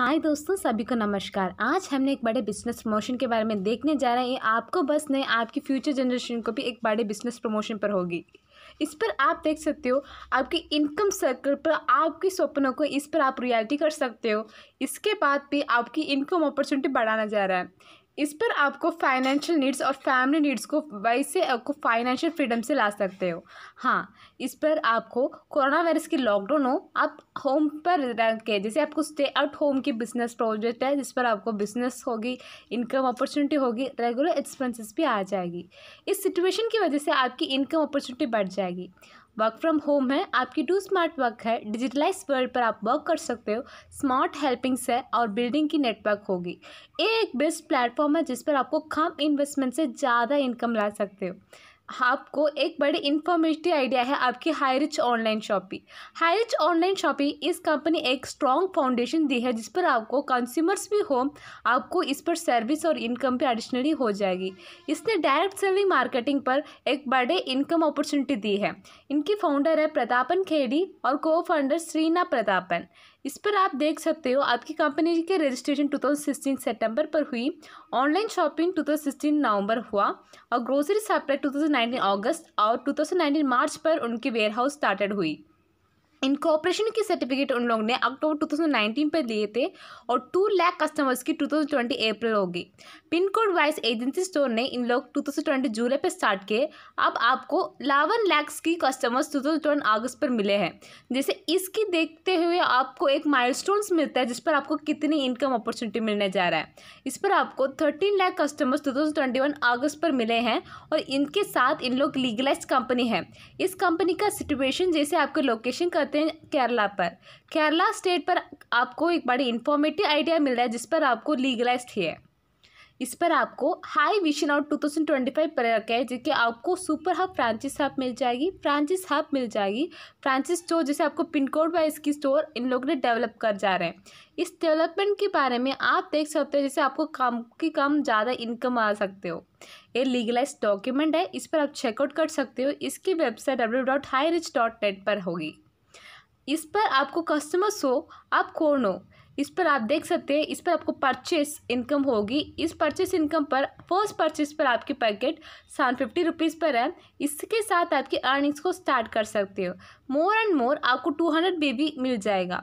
हाय दोस्तों सभी को नमस्कार आज हमने एक बड़े बिजनेस प्रमोशन के बारे में देखने जा रहे हैं आपको बस नहीं आपकी फ्यूचर जनरेशन को भी एक बड़े बिजनेस प्रमोशन पर होगी इस पर आप देख सकते हो आपके इनकम सर्कल पर आपके सपनों को इस पर आप रियलिटी कर सकते हो इसके बाद भी आपकी इनकम अपॉर्चुनिटी बढ़ाना जा रहा है इस पर आपको फाइनेंशियल नीड्स और फैमिली नीड्स को वैसे आपको फाइनेंशियल फ्रीडम से ला सकते हो हाँ इस पर आपको कोरोना वायरस की लॉकडाउन हो आप होम पर रह के जैसे आपको स्टे आउट होम की बिजनेस प्रोजेक्ट है जिस पर आपको बिजनेस होगी इनकम अपॉर्चुनिटी होगी रेगुलर एक्सपेंसेस भी आ जाएगी इस सिचुएशन की वजह से आपकी इनकम अपॉर्चुनिटी बढ़ जाएगी वर्क फ्रॉम होम है आपकी टू स्मार्ट वर्क है डिजिटलाइज वर्ल्ड पर आप वर्क कर सकते हो स्मार्ट हेल्पिंग्स है और बिल्डिंग की नेटवर्क होगी ये एक बेस्ट प्लेटफॉर्म है जिस पर आपको कम इन्वेस्टमेंट से ज़्यादा इनकम ला सकते हो आपको एक बड़े इन्फॉर्मेटिव आइडिया है आपकी high rich online shopping high rich online shopping इस कंपनी एक स्ट्रॉन्ग फाउंडेशन दी है जिस पर आपको कंज्यूमर्स भी हो आपको इस पर सर्विस और इनकम भी एडिशनली हो जाएगी इसने डायरेक्ट सेलिंग मार्केटिंग पर एक बड़े इनकम अपॉर्चुनिटी दी है इनकी फाउंडर है प्रतापन खेड़ी और को फाउंडर श्रीना प्रतापन इस पर आप देख सकते हो आपकी कंपनी के रजिस्ट्रेशन 2016 सितंबर पर हुई ऑनलाइन शॉपिंग 2016 नवंबर हुआ और ग्रोसरी सप्लाई 2019 अगस्त और 2019 मार्च पर उनकी वेयरहाउस स्टार्टेड हुई इनकॉपरेशन के सर्टिफिकेट उन लोगों ने अक्टूबर 2019 पर लिए थे और टू लाख कस्टमर्स की 2020 अप्रैल होगी pin code wise agency store ने इन लोग 2020 जुलाई पर स्टार्ट किए अब आपको लावन लैक्स की कस्टमर्स 2020 अगस्त पर मिले हैं जैसे इसकी देखते हुए आपको एक माइलस्टोन्स मिलता है जिस पर आपको कितनी इनकम अपॉर्चुनिटी मिलने जा रहा है इस पर आपको थर्टीन लैख कस्टमर्स टू अगस्त पर मिले हैं और इनके साथ इन लोग लीगलाइज कंपनी है इस कंपनी का सिटुएशन जैसे आपको लोकेशन का करते हैं केरला पर केरला स्टेट पर आपको एक बड़ी इन्फॉर्मेटिव आइडिया मिल रहा है जिस पर आपको लीगलाइज है इस पर आपको high vision out two thousand twenty five पर रखा है जिसके आपको सुपर हब फ्रांचिस हब मिल जाएगी फ्रांचिस हब मिल जाएगी फ्रांचिस स्टोर जैसे आपको पिन कोड वाइज की स्टोर इन लोग ने डेवलप कर जा रहे हैं इस डेवलपमेंट के बारे में आप देख सकते हो जैसे आपको कम की कम ज़्यादा इनकम आ सकते हो ये लीगलाइज डॉक्यूमेंट है इस पर आप चेकआउट कर सकते हो इसकी website W dot high rich dot net पर होगी इस पर आपको कस्टमर हो आप कौन हो इस पर आप देख सकते हैं इस पर आपको परचेस इनकम होगी इस परचेस इनकम पर फर्स्ट परचेस पर आपकी पैकेट सेवन फिफ्टी रुपीज़ पर है इसके साथ आपकी अर्निंग्स को स्टार्ट कर सकते हो मोर एंड मोर आपको टू हंड्रेड बेबी मिल जाएगा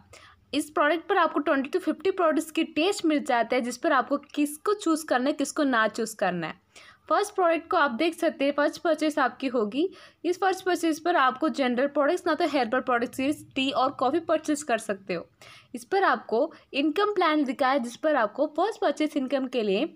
इस प्रोडक्ट पर आपको ट्वेंटी टू फिफ्टी प्रोडक्ट्स की टेस्ट मिल जाता है जिस पर आपको किसको चूज़ करना है किसको ना चूज़ करना है फर्स्ट प्रोडक्ट को आप देख सकते हैं फर्स्ट परचेस आपकी होगी इस फर्स्ट परचेस पर आपको जनरल प्रोडक्ट्स ना तो हेर्बल प्रोडक्ट्स टी और कॉफ़ी परचेस कर सकते हो इस पर आपको इनकम प्लान दिखाया जिस पर आपको फर्स्ट परचेस इनकम के लिए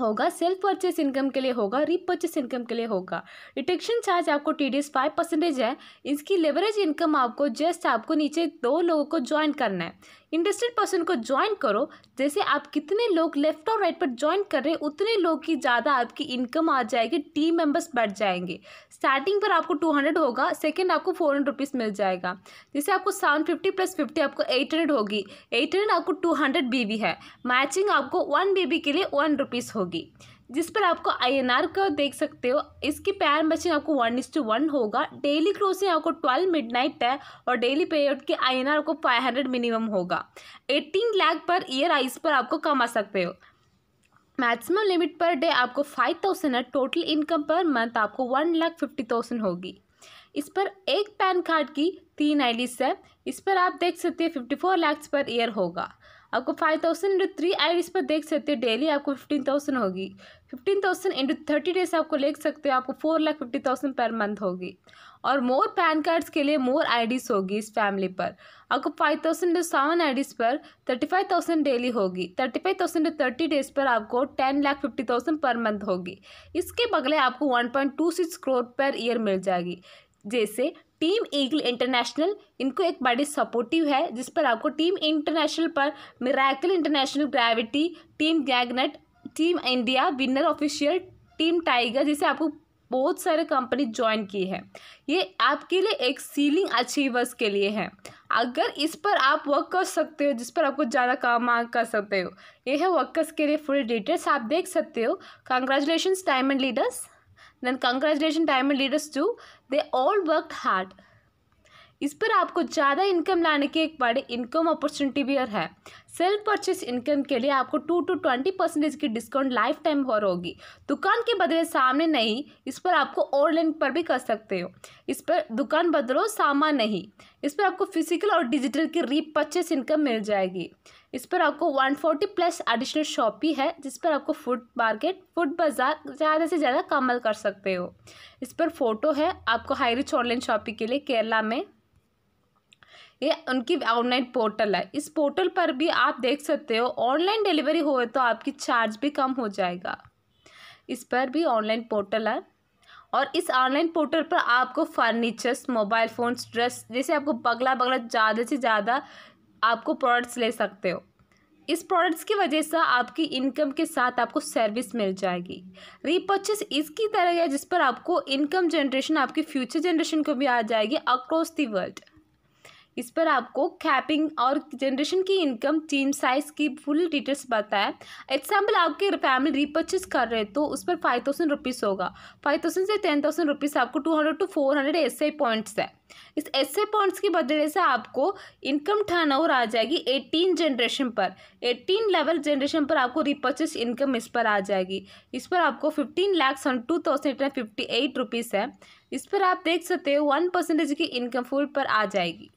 होगा सेल्फ परचेस इनकम के लिए होगा रीपर्चेस इनकम के लिए होगा डिटेक्शन चार्ज आपको T D S five percentage है इसकी लेवरेज इनकम आपको जस्ट आपको नीचे दो लोगों को ज्वाइन करना है इंटरेस्टेड पर्सन को ज्वाइन करो जैसे आप कितने लोग लेफ्ट और राइट पर ज्वाइन कर रहे हैं उतने लोग की ज़्यादा आपकी इनकम आ जाएगी टीम मेंबर्स बढ़ जाएंगे स्टार्टिंग पर आपको टू हंड्रेड होगा सेकेंड आपको फोर हंड्रेड रुपीज़ मिल जाएगा जैसे आपको सेवन फिफ्टी प्लस फिफ्टी आपको एट हंड्रेड होगी एट हंड्रेड आपको टू हंड्रेड बीबी है मैचिंग आपको वन बीबी के लिए वन रुपीज़ होगी जिस पर आपको आईएनआर का देख सकते हो इसकी पैर मैचिंग आपको वन इज टू वन होगा डेली क्लोजिंग आपको ट्वेल्व मिडनाइट है और daily pay out N R आपको फाइव हंड्रेड मिनिमम होगा एटीन लाख पर ईयर आइस पर आपको कमा सकते हो मैक्सिमम लिमिट पर डे आपको फाइव थाउजेंड है टोटल इनकम पर मंथ आपको वन लाख फिफ्टी थाउजेंड होगी इस पर एक पैन कार्ड की तीन आईडीज है इस पर आप देख सकते हैं फिफ्टी फोर लैक्स पर ईयर होगा आपको फाइव थाउजेंड इंटू थ्री आई पर देख सकते हो डेली आपको फिफ्टीन थाउजेंड होगी fifteen thousand into thirty days आपको ले सकते हो आपको four lakh fifty thousand per month होगी और मोर पैन कार्ड्स के लिए मोर आईडीज होगी इस फैमिली पर आपको five thousand into seven days पर थर्टी फाइव थाउजेंड डेली होगी thirty five thousand into thirty days पर आपको ten lakh fifty thousand per month होगी इसके बगले आपको one point two six crore per year मिल जाएगी जैसे टीम ईगल इंटरनेशनल इनको एक बड़ी सपोर्टिव है जिस पर आपको टीम इंटरनेशनल पर मेराकल इंटरनेशनल ग्रेविटी टीम गैगनेट team India winner official team tiger जिसे आपको बहुत सारे कंपनी ज्वाइन की है ये आपके लिए एक सीलिंग अचीवर्स के लिए है अगर इस पर आप वर्क कर सकते हो जिस पर आपको ज़्यादा काम कर सकते हो ये है वर्कर्स के लिए फुल डिटेल्स आप देख सकते हो congratulation diamond leaders then congratulation time and leaders today all work hard इस पर आपको ज़्यादा इनकम लाने की एक बड़ी इनकम अपॉर्चुनिटी भी है सेल्फ परचेस इनकम के लिए आपको टू टू ट्वेंटी परसेंटेज की डिस्काउंट लाइफ टाइम और होगी दुकान के बदले सामने नहीं इस पर आपको ऑनलाइन पर भी कर सकते हो इस पर दुकान बदलो सामान नहीं इस पर आपको फिजिकल और डिजिटल की रीपर्चेस इनकम मिल जाएगी इस पर आपको one forty plus additional shop भी है जिस पर आपको फूड मार्केट फूड बाज़ार ज़्यादा से ज़्यादा कमल कर सकते हो इस पर फ़ोटो है आपको हाई रिच ऑनलाइन शॉपिंग के लिए केरला में ये उनकी ऑनलाइन पोर्टल है इस पोर्टल पर भी आप देख सकते हो ऑनलाइन डिलीवरी हो तो आपकी चार्ज भी कम हो जाएगा इस पर भी ऑनलाइन पोर्टल है और इस ऑनलाइन पोर्टल पर आपको फर्नीचर्स मोबाइल फ़ोन्स ड्रेस जैसे आपको बगला बगला ज़्यादा से ज़्यादा आपको प्रोडक्ट्स ले सकते हो इस प्रोडक्ट्स की वजह से आपकी इनकम के साथ आपको सर्विस मिल जाएगी रिपर्चेस इसकी तरह है जिस पर आपको इनकम जनरेशन आपकी फ्यूचर जनरेशन को भी आ जाएगी अक्रॉस दी वर्ल्ड इस पर आपको कैपिंग और जनरेशन की इनकम टीम साइज की फुल डिटेल्स बताया एग्जाम्पल आपके फैमिली रिपर्चेस कर रहे हैं तो उस पर फाइव थाउजेंड रुपीज़ होगा फाइव थाउजेंड से टेन थाउजेंड रुपीज़ आपको two hundred to four hundred S I points है इस एस आई पॉइंट्स की बदले से आपको इनकम टर्न ओवर आ जाएगी एटीन जनरेशन पर एटीन लेवल जनरेशन पर आपको रिपर्चेस इनकम इस पर आ जाएगी इस पर आपको fifteen lakhs one two thousand eight fifty eight rupees है इस पर आप देख सकते हो वन परसेंटेज की इनकम फुल पर आ जाएगी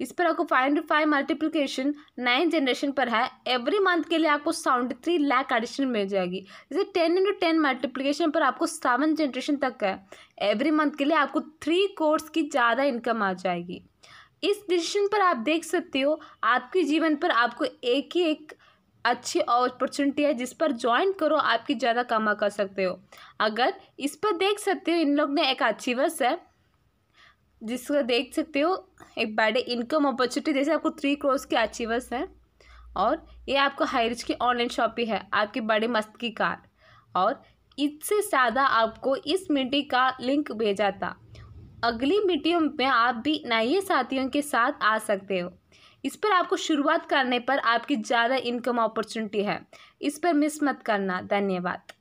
इस पर आपको five into five multiplication nine generation पर है एवरी मंथ के लिए आपको सेवेंटी थ्री लैक एडिशन मिल जाएगी जैसे टेन इंटू टेन मल्टीप्लीकेशन पर आपको सेवन जनरेशन तक है एवरी मंथ के लिए आपको थ्री कोर्स की ज़्यादा इनकम आ जाएगी इस डिसीजन पर आप देख सकते हो आपके जीवन पर आपको एक ही एक अच्छी अपॉर्चुनिटी है जिस पर ज्वाइन करो आपकी ज़्यादा कमा कर सकते हो अगर इस पर देख सकते हो इन लोग ने एक अचीवर्स है जिसको देख सकते हो एक बड़े इनकम अपॉर्चुनिटी जैसे आपको थ्री क्रोर्स के अचीवर्स हैं और ये आपको हाई रिच की ऑनलाइन शॉपिंग है आपकी बड़े मस्त की कार और इससे ज़्यादा आपको इस मीटिंग का लिंक भेजा था अगली मीटिंग में आप भी नए साथियों के साथ आ सकते हो इस पर आपको शुरुआत करने पर आपकी ज़्यादा इनकम अपॉर्चुनिटी है इस पर मिस मत करना धन्यवाद